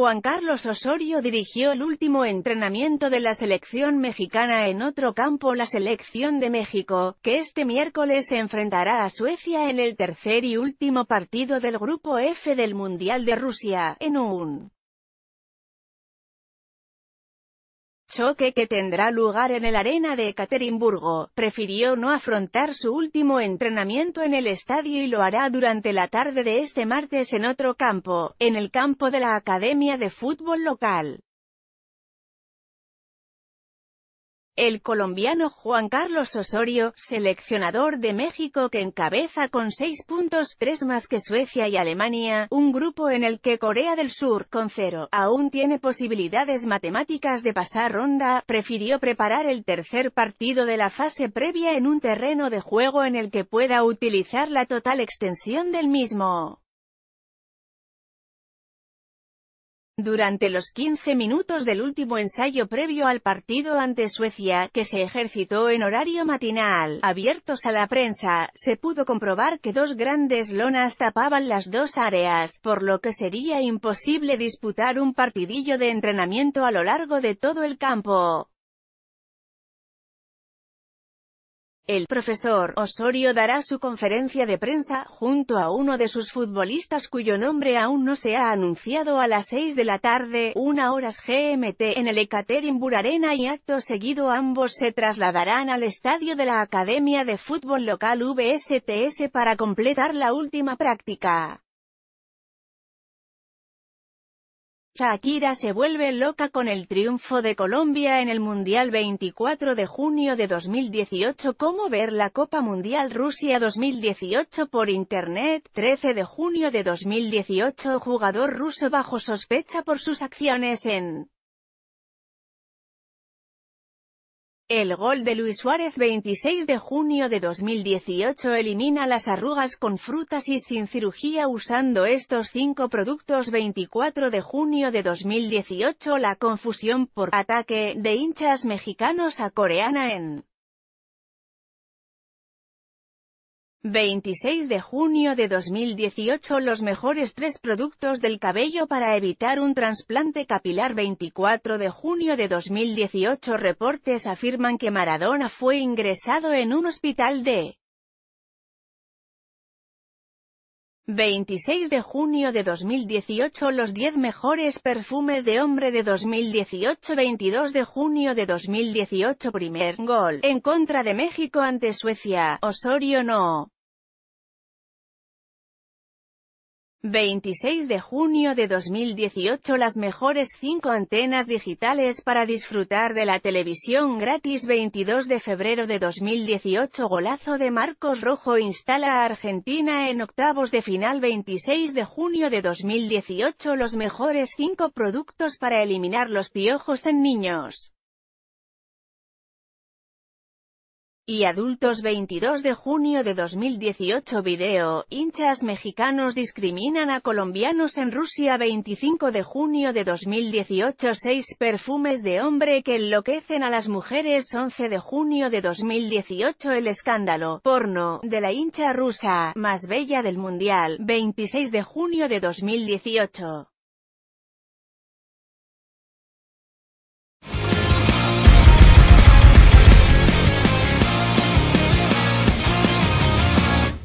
Juan Carlos Osorio dirigió el último entrenamiento de la selección mexicana en otro campo la selección de México, que este miércoles se enfrentará a Suecia en el tercer y último partido del Grupo F del Mundial de Rusia, en un choque que tendrá lugar en el arena de Ekaterimburgo, prefirió no afrontar su último entrenamiento en el estadio y lo hará durante la tarde de este martes en otro campo, en el campo de la Academia de Fútbol local. El colombiano Juan Carlos Osorio, seleccionador de México que encabeza con 6 puntos, 3 más que Suecia y Alemania, un grupo en el que Corea del Sur, con 0, aún tiene posibilidades matemáticas de pasar ronda, prefirió preparar el tercer partido de la fase previa en un terreno de juego en el que pueda utilizar la total extensión del mismo. Durante los 15 minutos del último ensayo previo al partido ante Suecia, que se ejercitó en horario matinal, abiertos a la prensa, se pudo comprobar que dos grandes lonas tapaban las dos áreas, por lo que sería imposible disputar un partidillo de entrenamiento a lo largo de todo el campo. El profesor Osorio dará su conferencia de prensa, junto a uno de sus futbolistas cuyo nombre aún no se ha anunciado a las 6 de la tarde, una horas GMT, en el Ekaterinburg Arena y acto seguido ambos se trasladarán al estadio de la Academia de Fútbol Local VSTS para completar la última práctica. Shakira se vuelve loca con el triunfo de Colombia en el Mundial 24 de junio de 2018 Cómo ver la Copa Mundial Rusia 2018 por Internet 13 de junio de 2018 Jugador ruso bajo sospecha por sus acciones en El gol de Luis Suárez 26 de junio de 2018 elimina las arrugas con frutas y sin cirugía usando estos cinco productos 24 de junio de 2018 la confusión por ataque de hinchas mexicanos a coreana en 26 de junio de 2018 Los mejores tres productos del cabello para evitar un trasplante capilar 24 de junio de 2018 Reportes afirman que Maradona fue ingresado en un hospital de 26 de junio de 2018 Los 10 mejores perfumes de hombre de 2018 22 de junio de 2018 Primer gol, en contra de México ante Suecia, Osorio no. 26 de junio de 2018 Las mejores 5 antenas digitales para disfrutar de la televisión gratis 22 de febrero de 2018 Golazo de Marcos Rojo instala a Argentina en octavos de final 26 de junio de 2018 Los mejores 5 productos para eliminar los piojos en niños y adultos 22 de junio de 2018 Video, hinchas mexicanos discriminan a colombianos en Rusia 25 de junio de 2018 6 perfumes de hombre que enloquecen a las mujeres 11 de junio de 2018 El escándalo, porno, de la hincha rusa, más bella del mundial, 26 de junio de 2018